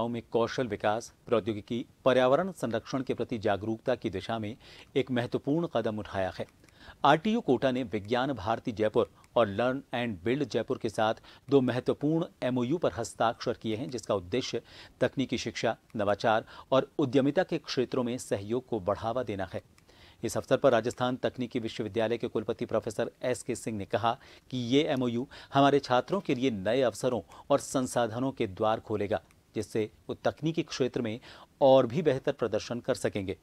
गाँव में कौशल विकास प्रौद्योगिकी पर्यावरण संरक्षण के प्रति जागरूकता की दिशा में एक महत्वपूर्ण कदम उठाया है आरटीयू कोटा ने विज्ञान भारती जयपुर और लर्न एंड बिल्ड जयपुर के साथ दो महत्वपूर्ण एमओयू पर हस्ताक्षर किए हैं जिसका उद्देश्य तकनीकी शिक्षा नवाचार और उद्यमिता के क्षेत्रों में सहयोग को बढ़ावा देना है इस अवसर पर राजस्थान तकनीकी विश्वविद्यालय के कुलपति प्रोफेसर एस के सिंह ने कहा कि ये एमओयू हमारे छात्रों के लिए नए अवसरों और संसाधनों के द्वार खोलेगा जिससे वो तकनीकी क्षेत्र में और भी बेहतर प्रदर्शन कर सकेंगे